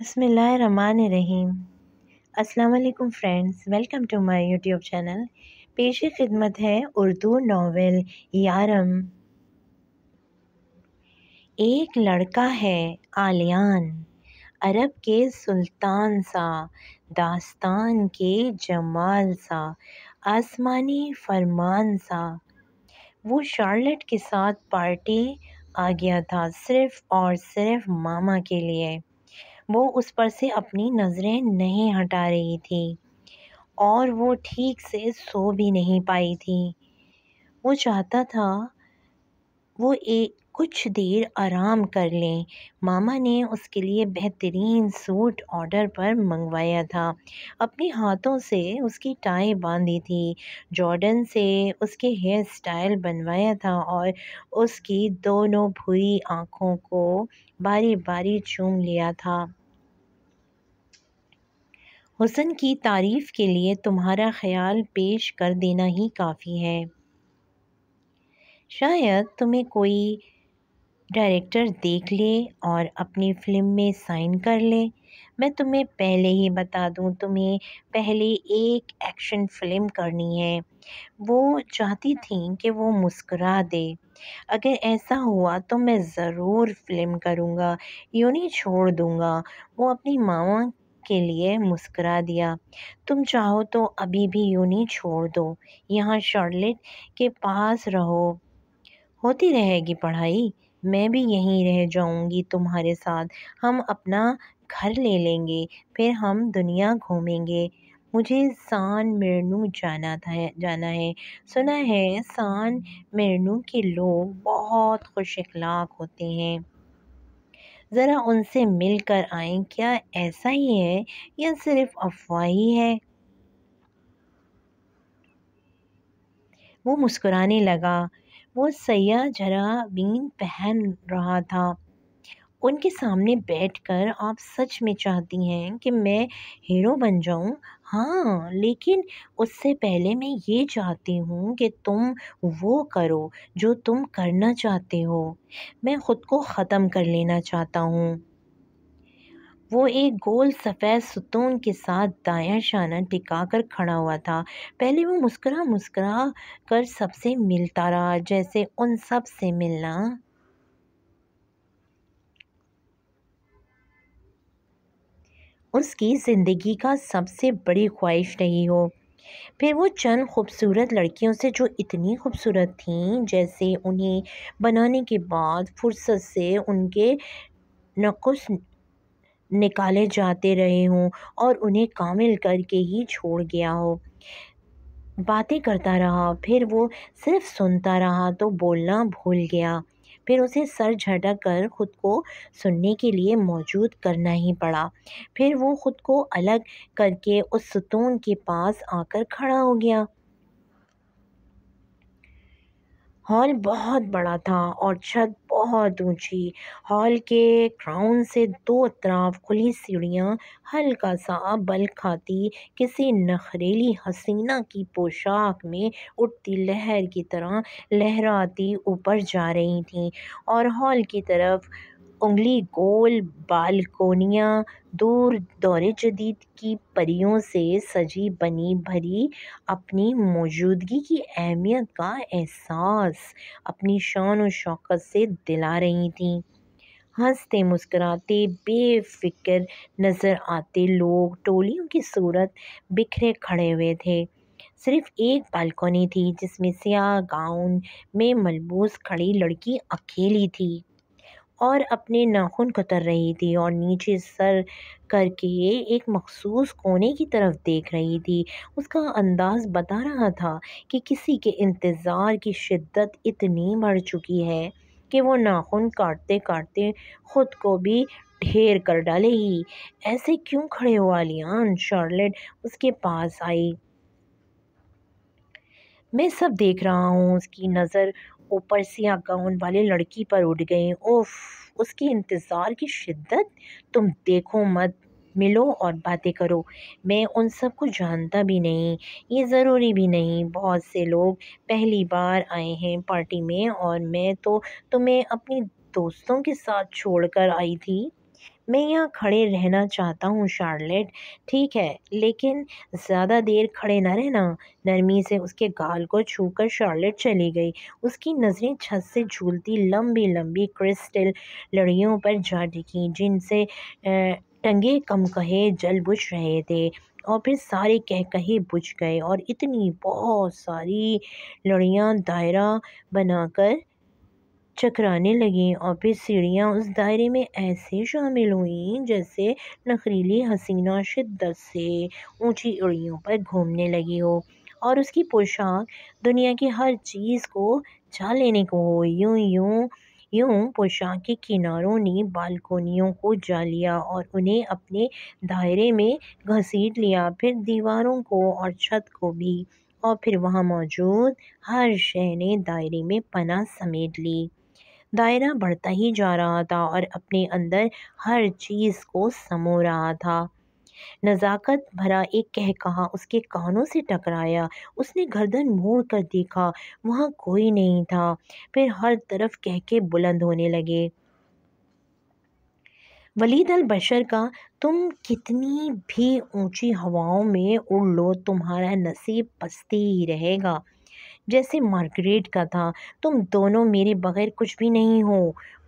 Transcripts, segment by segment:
बसमीम अस्सलाम friends welcome to my YouTube channel पेश खिदमत है उर्दू नावल यारम एक लड़का है आलियान अरब के सुल्तान सा दास्तान के जमाल सा आसमानी फरमान सा वो शार्लेट के साथ पार्टी आ गया था सिर्फ़ और सिर्फ मामा के लिए वो उस पर से अपनी नज़रें नहीं हटा रही थी और वो ठीक से सो भी नहीं पाई थी वो चाहता था वो एक कुछ देर आराम कर लें मामा ने उसके लिए बेहतरीन सूट ऑर्डर पर मंगवाया था अपने हाथों से उसकी टाई बांधी थी जॉर्डन से उसके हेयर स्टाइल बनवाया था और उसकी दोनों भूरी आँखों को बारी बारी चूम लिया था हुसन की तारीफ़ के लिए तुम्हारा ख्याल पेश कर देना ही काफ़ी है शायद तुम्हें कोई डायरेक्टर देख ले और अपनी फ़िल्म में साइन कर ले मैं तुम्हें पहले ही बता दूं तुम्हें पहले एक एक्शन फ़िल्म करनी है वो चाहती थी कि वो मुस्करा दे अगर ऐसा हुआ तो मैं ज़रूर फ़िल्म करूँगा यूँ नहीं छोड़ दूँगा वो अपनी मामा के लिए मुस्करा दिया तुम चाहो तो अभी भी यूनी नहीं छोड़ दो यहाँ शॉर्लेट के पास रहो होती रहेगी पढ़ाई मैं भी यहीं रह जाऊंगी तुम्हारे साथ हम अपना घर ले लेंगे फिर हम दुनिया घूमेंगे मुझे सान मेरनू जाना था जाना है सुना है सान मेरनू के लोग बहुत खुश अखलाक होते हैं ज़रा उनसे मिल कर आएं क्या ऐसा ही है या सिर्फ अफवाह ही है वो मुस्कुराने लगा वो सयाह जरा बीन पहन रहा था उनके सामने बैठकर आप सच में चाहती हैं कि मैं हीरो बन जाऊं हाँ लेकिन उससे पहले मैं ये चाहती हूँ कि तुम वो करो जो तुम करना चाहते हो मैं ख़ुद को ख़त्म कर लेना चाहता हूँ वो एक गोल सफ़ेद सुतून के साथ दाया शाना टिका कर खड़ा हुआ था पहले वो मुस्करा मुस्करा कर सबसे मिलता रहा जैसे उन सब से मिलना उसकी ज़िंदगी का सबसे बड़ी ख्वाहिश रही हो फिर वो चंद खूबसूरत लड़कियों से जो इतनी खूबसूरत थीं जैसे उन्हें बनाने के बाद फुर्सत से उनके नकुश निकाले जाते रहे हों और उन्हें कामिल करके ही छोड़ गया हो बातें करता रहा फिर वो सिर्फ सुनता रहा तो बोलना भूल गया फिर उसे सर झटक कर ख़ुद को सुनने के लिए मौजूद करना ही पड़ा फिर वो ख़ुद को अलग करके उस सुतून के पास आकर खड़ा हो गया हॉल बहुत बड़ा था और छत बहुत ऊंची हॉल के क्राउन से दो तरफ खुली सीढ़ियां हल्का सा बल खाती किसी नखरेली हसीना की पोशाक में उठती लहर की तरह लहराती ऊपर जा रही थी और हॉल की तरफ उंगली गोल बालकोनियाँ दूर दौरे जदीद की परियों से सजी बनी भरी अपनी मौजूदगी की अहमियत का एहसास अपनी शान और शौकत से दिला रही थी हंसते मुस्कराते बेफिक्र नज़र आते लोग टोलियों की सूरत बिखरे खड़े हुए थे सिर्फ एक बालकोनी थी जिसमें स्याह गाउन में मलबूस खड़ी लड़की अकेली थी और अपने नाखून कतर रही थी और नीचे सर करके एक मखसूस कोने की तरफ देख रही थी उसका अंदाज़ बता रहा था कि किसी के इंतज़ार की शिद्दत इतनी बढ़ चुकी है कि वो नाखून काटते काटते ख़ुद को भी ढेर कर डालेगी ऐसे क्यों खड़े हो आलियान शार्लेट उसके पास आई मैं सब देख रहा हूँ उसकी नज़र ऊपर से गाउन वाली लड़की पर उठ गई ओफ उसके इंतज़ार की शिद्दत तुम देखो मत मिलो और बातें करो मैं उन सब को जानता भी नहीं ये ज़रूरी भी नहीं बहुत से लोग पहली बार आए हैं पार्टी में और मैं तो तुम्हें अपनी दोस्तों के साथ छोड़कर आई थी मैं यहाँ खड़े रहना चाहता हूँ शार्लेट ठीक है लेकिन ज़्यादा देर खड़े ना रहना नरमी से उसके गाल को छूकर शार्लेट चली गई उसकी नज़रें छत से झूलती लंबी लंबी क्रिस्टल लड़ियों पर जा टिकी जिनसे टंगे कम कहे जल बुझ रहे थे और फिर सारे कह कहे बुझ गए और इतनी बहुत सारी लड़ियाँ दायरा बनाकर चकराने लगीं और फिर सीढ़ियाँ उस दायरे में ऐसे शामिल हुईं जैसे नखरीली हसीना शिद्दत से ऊंची उड़ियों पर घूमने लगी हो और उसकी पोशाक दुनिया की हर चीज़ को छा लेने को हो यूं यूं यूं पोशाक के किनारों ने बालकोनियों को जा लिया और उन्हें अपने दायरे में घसीट लिया फिर दीवारों को और छत को भी और फिर वहाँ मौजूद हर शह ने दायरे में पना समेट ली दायरा बढ़ता ही जा रहा था और अपने अंदर हर चीज़ को समो रहा था नज़ाकत भरा एक कह कहा उसके कानों से टकराया उसने गर्दन मोड़ कर देखा वहाँ कोई नहीं था फिर हर तरफ कह के बुलंद होने लगे वलीद अल बशर का तुम कितनी भी ऊंची हवाओं में उड़ लो तुम्हारा नसीब पस्ती ही रहेगा जैसे मार्गरेट का था तुम दोनों मेरे बगैर कुछ भी नहीं हो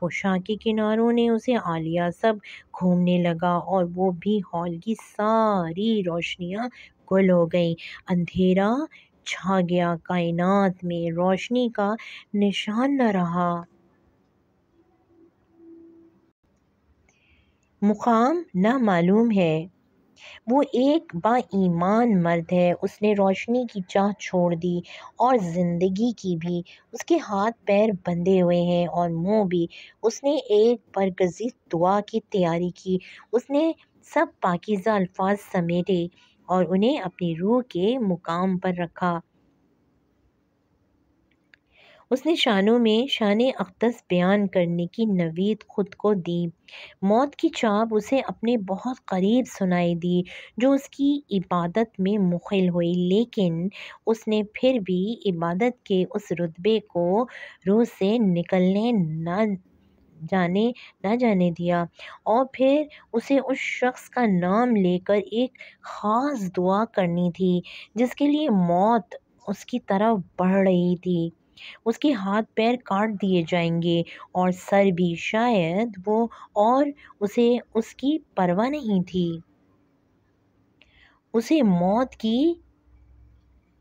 पोशाक के किनारों ने उसे आलिया सब घूमने लगा और वो भी हॉल की सारी रोशनियाँ गुल हो गई अंधेरा छा गया कायनात में रोशनी का निशान न रहा मुकाम ना मालूम है वो एक बाईमान मर्द है उसने रोशनी की चाह छोड़ दी और ज़िंदगी की भी उसके हाथ पैर बंधे हुए हैं और मुंह भी उसने एक बरगज़ी दुआ की तैयारी की उसने सब पाकिज़ा अल्फाज समेटे और उन्हें अपनी रूह के मुकाम पर रखा उसने शानों में शान अक्तस बयान करने की नवीद खुद को दी मौत की चाप उसे अपने बहुत करीब सुनाई दी जो उसकी इबादत में मुखिल हुई लेकिन उसने फिर भी इबादत के उस रुतबे को रूह से निकलने न जाने न जाने दिया और फिर उसे उस शख्स का नाम लेकर एक ख़ास दुआ करनी थी जिसके लिए मौत उसकी तरफ बढ़ रही थी उसके हाथ पैर काट दिए जाएंगे और सर भी शायद वो और उसे उसकी परवाह नहीं थी उसे मौत की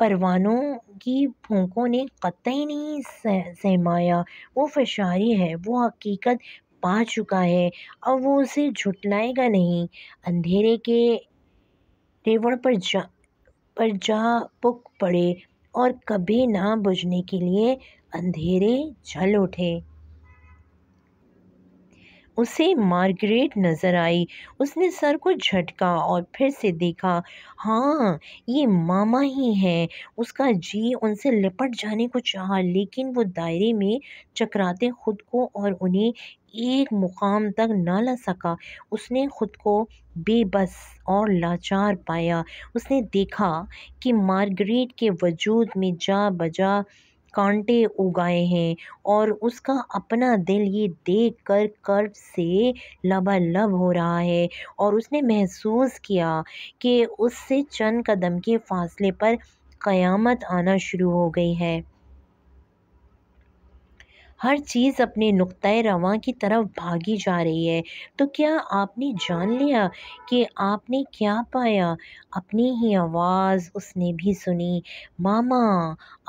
परवानों की भूखों ने कतई नहीं सहमाया वो फशारी है वो हकीकत पा चुका है अब वो उसे झुटलाएगा नहीं अंधेरे के रेवड़ पर जा पर जा पुक पड़े और कभी ना बुझने के लिए अंधेरे जल उठे उसे मार्गरेट नज़र आई उसने सर को झटका और फिर से देखा हाँ ये मामा ही है उसका जी उनसे लिपट जाने को चाहा लेकिन वो दायरे में चकराते खुद को और उन्हें एक मुकाम तक ना ला सका उसने ख़ुद को बेबस और लाचार पाया उसने देखा कि मार्गरेट के वजूद में जा बजा कांटे उगाए हैं और उसका अपना दिल ये देख कर कर्ब से लबालब हो रहा है और उसने महसूस किया कि उससे चंद कदम के फासले पर क़यामत आना शुरू हो गई है हर चीज़ अपने नुक़ रवा की तरफ भागी जा रही है तो क्या आपने जान लिया कि आपने क्या पाया अपनी ही आवाज़ उसने भी सुनी मामा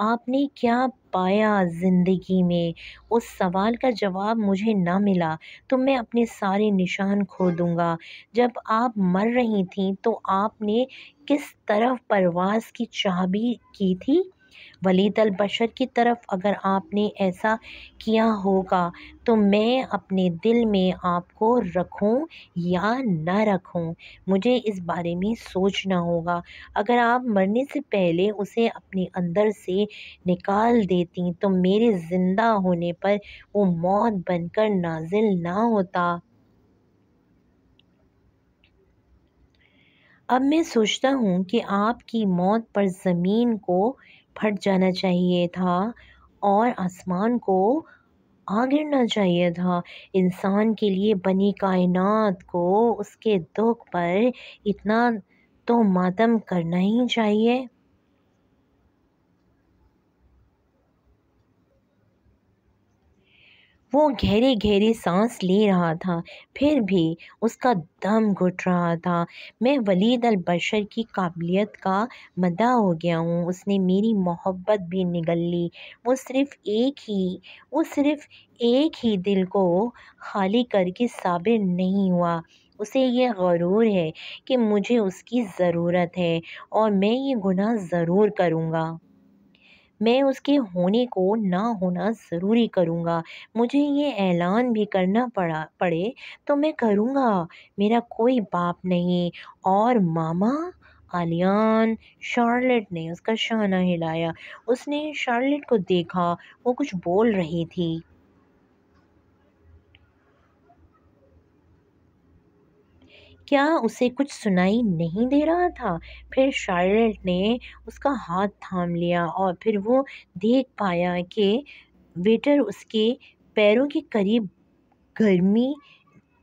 आपने क्या पाया ज़िंदगी में उस सवाल का जवाब मुझे ना मिला तो मैं अपने सारे निशान खो दूँगा जब आप मर रही थी तो आपने किस तरफ परवाज़ की चाबी की थी वलीद अलबशर की तरफ अगर आपने ऐसा किया होगा तो मैं अपने दिल में आपको रखूं या ना रखूं मुझे इस बारे में सोचना होगा अगर आप मरने से पहले उसे अपने अंदर से निकाल देती तो मेरे ज़िंदा होने पर वो मौत बनकर नाजिल ना होता अब मैं सोचता हूँ कि आपकी मौत पर ज़मीन को फट जाना चाहिए था और आसमान को आ गिरना चाहिए था इंसान के लिए बनी कायनात को उसके दुख पर इतना तो मातम करना ही चाहिए वो घेरे घेरे सांस ले रहा था फिर भी उसका दम घुट रहा था मैं वलीद अल बशर की काबिलियत का मदा हो गया हूँ उसने मेरी मोहब्बत भी निगल ली वो सिर्फ़ एक ही वो सिर्फ़ एक ही दिल को खाली करके साबिर नहीं हुआ उसे ये गरूर है कि मुझे उसकी ज़रूरत है और मैं ये गुनाह ज़रूर करूँगा मैं उसके होने को ना होना ज़रूरी करूँगा मुझे ये ऐलान भी करना पड़ा पड़े तो मैं करूँगा मेरा कोई बाप नहीं और मामा आलियान शार्लेट ने उसका शाना हिलाया उसने शार्लेट को देखा वो कुछ बोल रही थी क्या उसे कुछ सुनाई नहीं दे रहा था फिर शार्लेट ने उसका हाथ थाम लिया और फिर वो देख पाया कि वेटर उसके पैरों के करीब गर्मी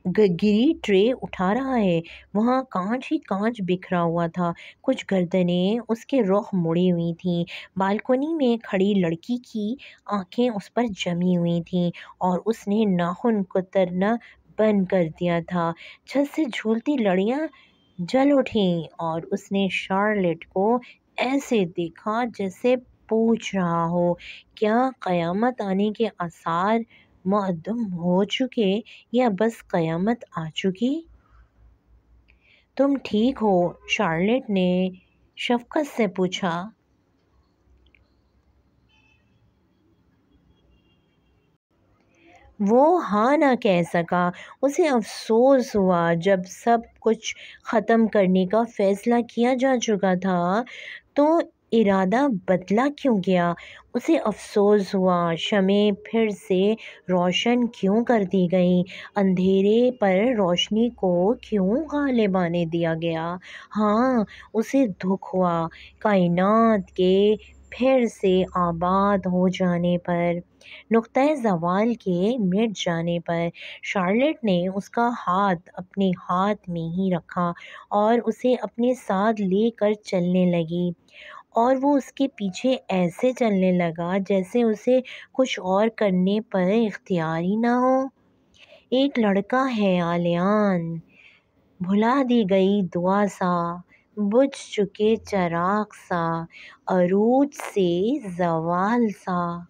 गिरी ट्रे उठा रहा है वहाँ कांच ही कांच बिखरा हुआ था कुछ गर्दनें उसके रुख मुड़ी हुई थीं बालकोनी में खड़ी लड़की की आंखें उस पर जमी हुई थीं और उसने नाखून कुतरना बंद कर दिया था छत से झूलती लड़ियाँ जल उठी और उसने शार्लेट को ऐसे देखा जैसे पूछ रहा हो क्या क़यामत आने के आसार मदम हो चुके या बस क़यामत आ चुकी तुम ठीक हो शार्लेट ने शफकत से पूछा वो हाँ ना कह सका उसे अफसोस हुआ जब सब कुछ ख़त्म करने का फ़ैसला किया जा चुका था तो इरादा बदला क्यों गया उसे अफसोस हुआ शमें फिर से रोशन क्यों कर दी गई अंधेरे पर रोशनी को क्यों गालिब आने दिया गया हाँ उसे दुख हुआ कायनात के फिर से आबाद हो जाने पर नुक़ जवाल के मिट जाने पर शार्लेट ने उसका हाथ अपने हाथ में ही रखा और उसे अपने साथ लेकर चलने लगी और वो उसके पीछे ऐसे चलने लगा जैसे उसे कुछ और करने पर इख्तियार ही ना हो एक लड़का है आलियान भुला दी गई दुआ सा बुझ चुके चराग़ सा अरूज से ज़वाल सा